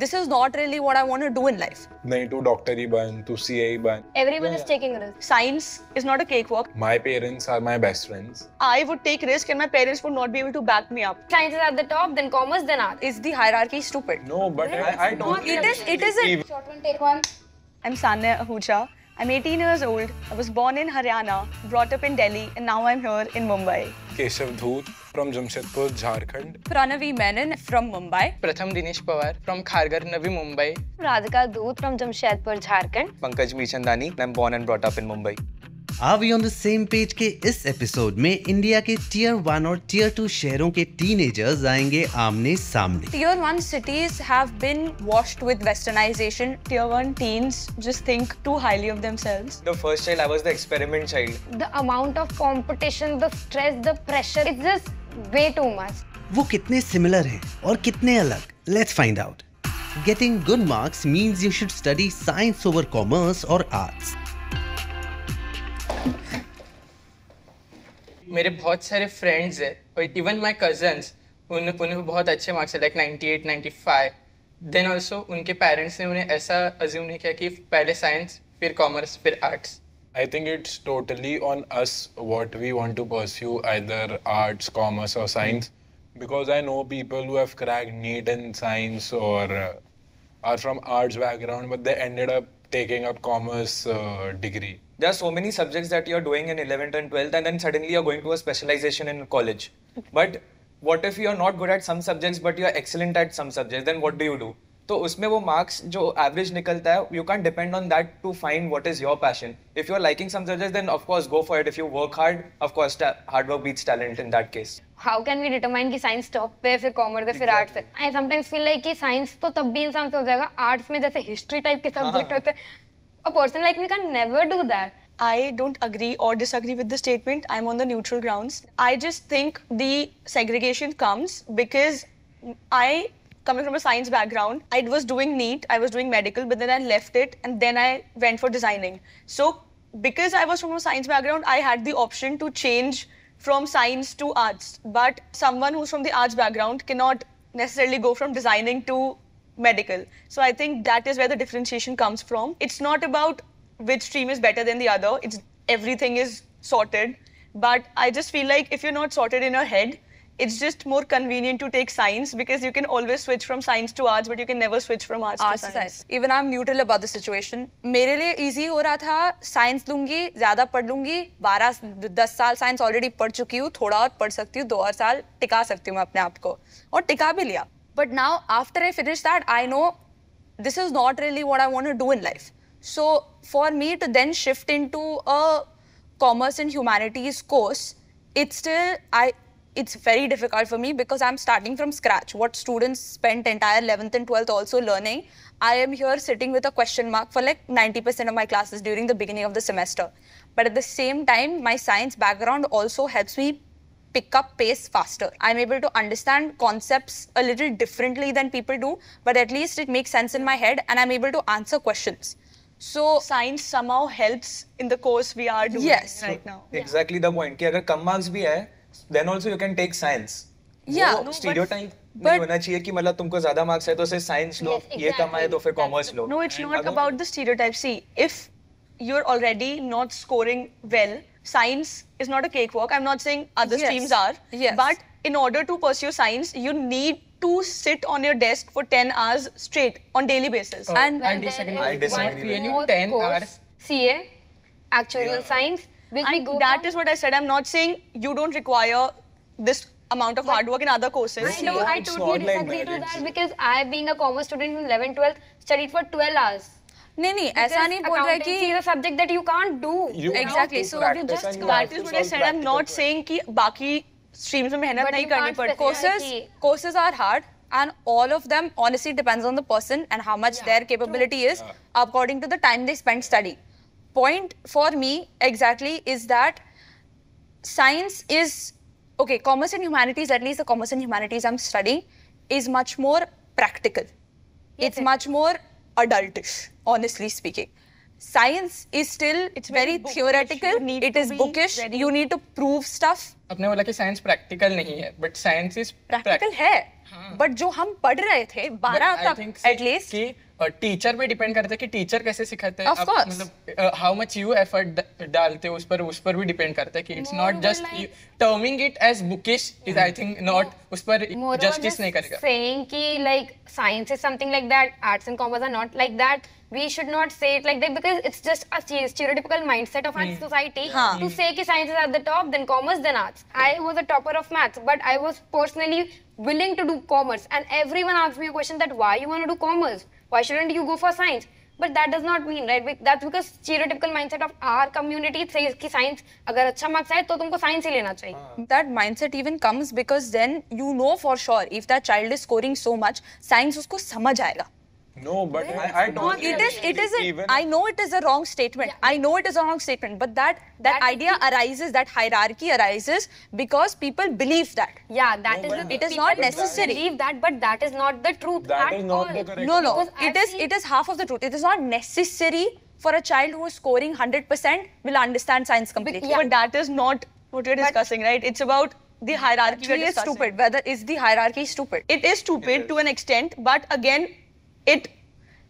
this is not really what I want to do in life. नहीं तू doctor ही बन तू सीए ही बन Everyone is taking risk. Science is not a cakewalk. My parents are my best friends. I would take risk and my parents would not be able to back me up. Science is at the top, then commerce, then art. Is the hierarchy stupid? No, but I, I don't. It is. It isn't. Short one, take one. I'm Sanya Ahuja. I'm 18 years old. I was born in Haryana, brought up in Delhi, and now I'm here in Mumbai. Keshav Dhoot from Jamshedpur Jharkhand Pranavi Menon from Mumbai Pratham Dinesh Pawar from Kharghar Navi Mumbai Radhika Dhoot from Jamshedpur Jharkhand Pankaj Mirchandani I am born and brought up in Mumbai are we on the same page के इस episode में India के tier one और tier two शहरों के teenagers आएंगे आमने सामने tier one cities have been washed with westernisation tier one teens just think to highly of themselves the first child I was the experiment child the amount of competition the stress the pressure it's just way too much वो कितने similar हैं और कितने अलग let's find out Getting good marks means you should study science over commerce or arts. मेरे बहुत सारे friends हैं और इवन माई कजन्स उन उन्हें बहुत अच्छे मार्क्स है like ninety eight ninety five then also उनके पेरेंट्स ने उन्हें ऐसा अज्यूम नहीं किया कि पहले साइंस फिर कॉमर्स फिर arts I think it's totally on us what we want to pursue, either arts, commerce, or science. Because I know people who have cracked NEET in science or uh, are from arts background, but they ended up taking up commerce uh, degree. there are so many subjects that you're doing in 11th and 12th and then suddenly you're going to a specialization in college okay. but what if you are not good at some subjects but you are excellent at some subjects then what do you do तो उसमें वो marks जो average निकलता है you can depend on that to find what is your passion if you are liking some subjects then of course go for it if you work hard of course hard work beats talent in that case how can we determine कि science top पे फिर commerce पे फिर arts I sometimes feel like कि science तो तब भी इंसान से हो जाएगा आर्ट्स में जैसे हिस्ट्री टाइप के सब्जेक्ट होते हैं a person like me can never do that. I don't agree or disagree with the statement. I'm on the neutral grounds. I just think the segregation comes because I, coming from a science background, I was doing neat. I was doing medical, but then I left it and then I went for designing. So, because I was from a science background, I had the option to change from science to arts. But someone who's from the arts background cannot necessarily go from designing to medical. So I think that is where the differentiation comes from. It's not about which stream is better than the other. It's everything is sorted. But I just feel like if you're not sorted in your head, it's just more convenient to take science because you can always switch from science to arts, but you can never switch from arts, arts to science. Even I'm neutral about the situation. मेरे लिए easy हो रहा था science लूंगी ज़्यादा पढ़ लूंगी 12 10 साल science already पढ़ चुकी हूँ थोड़ा और पढ़ सकती हूँ दो और साल टिका सकती हूँ मैं अपने आप को और टिका भी लिया but now, after I finish that, I know this is not really what I want to do in life. So, for me to then shift into a commerce and humanities course, it's still, I, it's very difficult for me because I'm starting from scratch. What students spent entire 11th and 12th also learning, I am here sitting with a question mark for like 90% of my classes during the beginning of the semester. But at the same time, my science background also helps me pick up pace faster. I'm able to understand concepts a little differently than people do, but at least it makes sense in my head and I'm able to answer questions. So science somehow helps in the course we are doing yes. right now. Exactly yeah. the point. If अगर कम marks भी है, then also you can take science. Yeah. No, stereotype But होना चाहिए कि मतलब तुमको ज्यादा marks है तो सिर्फ साइंस लो yes, exactly. ये कम आए तो फिर कॉमर्स लो No, it's not about the stereotype. See, if you're already not scoring well science is not a cakewalk. I'm not saying other yes. streams are. Yes. But in order to pursue science, you need to sit on your desk for 10 hours straight on daily basis. Oh, and I disagree. I disagree. 10 hours. CA, actuarial yeah. science. and that is what I said. I'm not saying you don't require this amount of but hard work in other courses. I know, I totally disagree to that because I, being a commerce student in 11th, 12th, studied for 12 hours. नहीं नहीं ऐसा नहीं बोल रहा कि is a subject that you can't do exactly so you just that is what I said I am not saying कि बाकी streams में मेहनत नहीं करनी पड़ती courses courses are hard and all of them honestly depends on the person and how much yeah, their capability true. is yeah. according to the time they spend studying point for me exactly is that science is okay commerce and humanities at least the commerce and humanities i'm studying is much more practical yes, it's it. much more adultish, honestly speaking. Science is still it's very theoretical. It is bookish. You need to prove stuff. apne ki science practical nahi hai but science is practical, practical. hai हाँ. But जो हम पढ़ रहे थे 12 तक at least teacher पे depend करता है कि टीचर कैसे सिखाते हैं मतलब हाउ मच यू एफर्ट डालते हो उस पर उस पर भी डिपेंड करता है कि it's not just terming it as bookish is I think not उस पर जस्टिस नहीं करेगा सेइंग कि like science is something like that arts and commerce are not like that we should not say it like that because it's just a stereotypical mindset of our mm. society Haan. to say ki science is at the top then commerce then arts i was a topper of maths but i was personally willing to do commerce and everyone asked me a question that why you want to do commerce why shouldn't you go for science but that does not mean right that because stereotypical mindset of our community कि science अगर अच्छा marks आए तो तुमको science ही लेना चाहिए that mindset even comes because then you know for sure if that child is scoring so much science उसको समझ आएगा No, but I, I don't. It is. It is. A, I know it is a wrong statement. Yeah. I know it is a wrong statement. But that that, that idea arises, that hierarchy arises because people believe that. Yeah, that no, is. The, it is not necessary. Believe that, but that is not the truth. That is not all. the correct. No, no. It is. It is half of the truth. It is not necessary for a child who is scoring 100% will understand science completely. Yeah. But that is not what we're discussing, right? It's about the hierarchy is stupid. Whether is the hierarchy stupid? It is stupid it is. to an extent, but again, it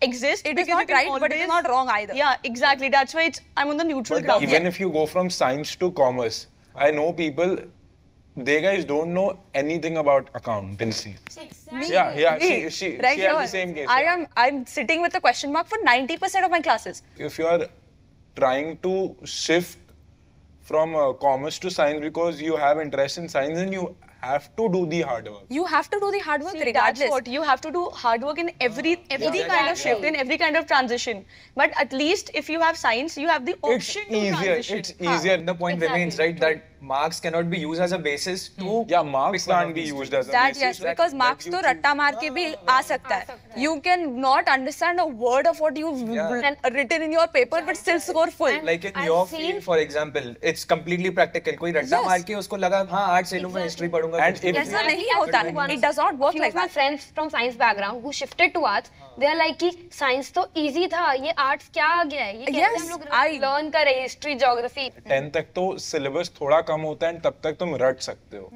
exists. It is not right, always, but it is not wrong either. Yeah, exactly. That's why it's I'm on the neutral ground. Even yeah. if you go from science to commerce, I know people. They guys don't know anything about accountancy. Exactly. Me? Yeah, yeah. She, she, right she has the same case. I yeah. am I'm sitting with a question mark for 90% of my classes. If you are trying to shift from uh, commerce to science because you have interest in science and you have to do the hard work. You have to do the hard work See, regardless. What, you have to do hard work in every every yeah, kind of shift, yeah. in every kind of transition. But at least if you have science, you have the option it's to easier, transition. It's easier. The point exactly. remains right that marks can not be use as a basis to या marks can be used as a that yes because marks तो रट्टा मार के भी आ सकता है you can not understand a word of what you written in your paper but still score full like in your field for example it's completely practical कोई रट्टा मार के उसको लगा हां आज से लूंगा हिस्ट्री पढ़ूंगा एंड ऐसा नहीं होता it does not work like my friends from science background who shifted to arts they are like कि साइंस तो इजी था ये आर्ट्स क्या आ गया है ये कैसे हम लोग लर्न कर रहे हैं हिस्ट्री ज्योग्राफी 10th तक तो सिलेबस थोड़ा कम होता है तब तक तुम रट सकते हो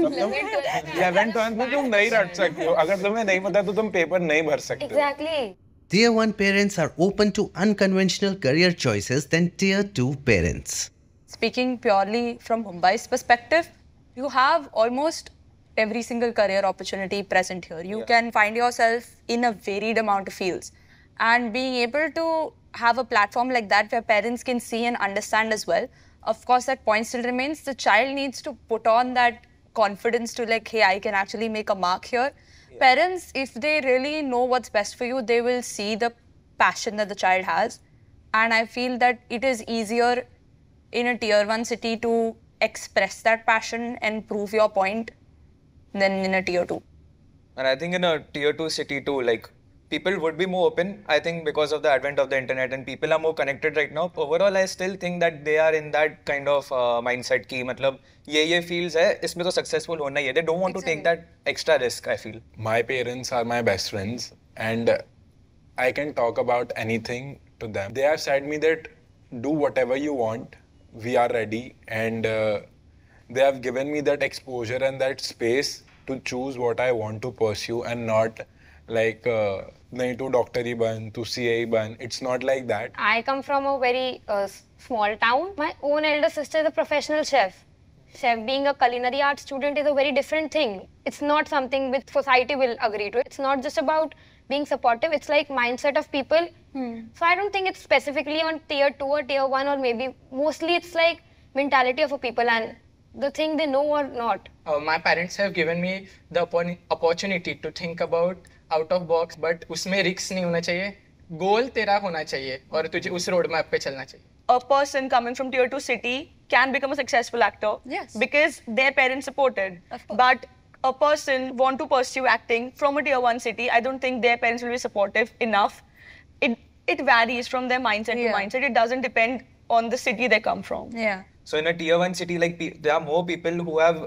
ट्वेल्थ में तुम नहीं रट सकते हो अगर तुम्हें नहीं पता तो तुम पेपर नहीं भर सकते exactly. Tier 1 parents are open to unconventional career choices than Tier 2 parents. Speaking purely from Mumbai's perspective, you have almost every single career opportunity present here. You yeah. can find yourself in a varied amount of fields. And being able to have a platform like that where parents can see and understand as well, of course that point still remains the child needs to put on that confidence to like hey i can actually make a mark here yeah. parents if they really know what's best for you they will see the passion that the child has and i feel that it is easier in a tier 1 city to express that passion and prove your point than in a tier 2 and i think in a tier 2 city too like people would be more open, I think, because of the advent of the internet and people are more connected right now. Overall, I still think that they are in that kind of uh, mindset Key, matlab, ये ये fields है इसमें तो successful होना ही है they don't want to take that extra risk I feel my parents are my best friends and I can talk about anything to them they have said me that do whatever you want we are ready and they have given me that exposure and that space to choose what I want to pursue and not like uh, nahi tu doctor hi ban, tu CA ban. It's not like that. I come from a very uh, small town. My own elder sister the professional chef. Chef being a culinary arts student is a very different thing. It's not something which society will agree to. It's not just about being supportive. It's like mindset of people. Hmm. So I don't think it's specifically on tier two or tier one or maybe mostly it's like mentality of a people and the thing they know or not. Uh, my parents have given me the opportunity to think about out of box but उसमें रिक्स नहीं होना चाहिए गोल तेरा होना चाहिए और तुझे उस रोड मैप पे चलना चाहिए a person coming from tier 2 city can become a successful actor yes because their parents supported but a person want to pursue acting from a tier 1 city i don't think their parents will be supportive enough it it varies from their mindset yeah. to mindset it doesn't depend on the city they come from yeah so in a tier 1 city like there are more people who have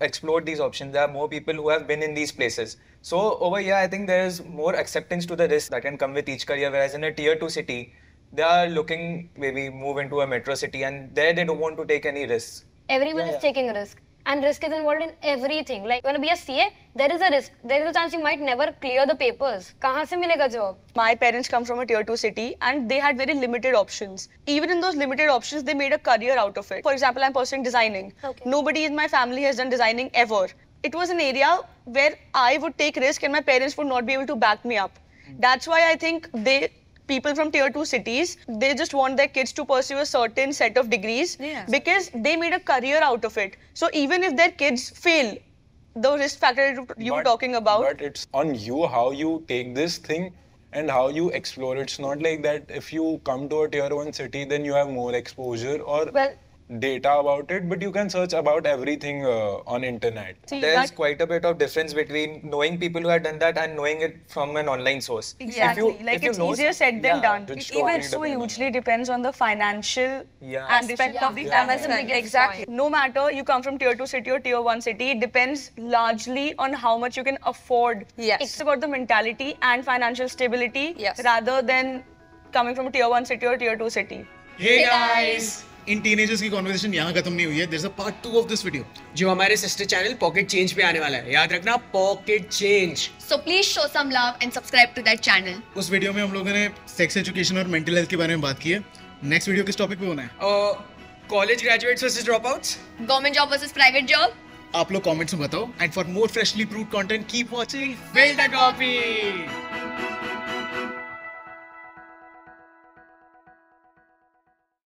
explored these options. There are more people who have been in these places. So over here, I think there is more acceptance to the risk that can come with each career. Whereas in a tier two city, they are looking maybe move into a metro city, and there they don't want to take any risks. Everyone yeah, is yeah. taking risk and risk is involved in everything. Like, you I be a CA, there is a risk. There is a chance you might never clear the papers. Kahan se milega job? My parents come from a tier 2 city and they had very limited options. Even in those limited options, they made a career out of it. For example, I'm pursuing designing. Okay. Nobody in my family has done designing ever. It was an area where I would take risk and my parents would not be able to back me up. That's why I think they people from tier 2 cities they just want their kids to pursue a certain set of degrees yeah. because they made a career out of it so even if their kids fail the risk factor you were talking about but it's on you how you take this thing and how you explore it's not like that if you come to a tier 1 city then you have more exposure or well data about it but you can search about everything uh, on internet there's that... quite a bit of difference between knowing people who have done that and knowing it from an online source exactly you, like it's know, easier said than yeah, done it even so hugely depends on the financial yeah. aspect yeah. of the yeah. exactly point. no matter you come from tier 2 city or tier 1 city it depends largely on how much you can afford yes it's about the mentality and financial stability yes. rather than coming from a tier 1 city or tier 2 city hey guys इन teenagers की conversation यहाँ खत्म नहीं हुई है there is a part 2 of this video जो हमारे sister channel pocket change पे आने वाला है याद रखना pocket change so please show some love and subscribe to that channel उस वीडियो में हम लोगों ने सेक्स एजुकेशन और मेंटल हेल्थ के बारे में बात की है नेक्स्ट वीडियो किस टॉपिक पे होना है college graduates versus dropouts government job versus private job आप लोग कमेंट्स में बताओ and for more freshly brewed content keep watching fill the copy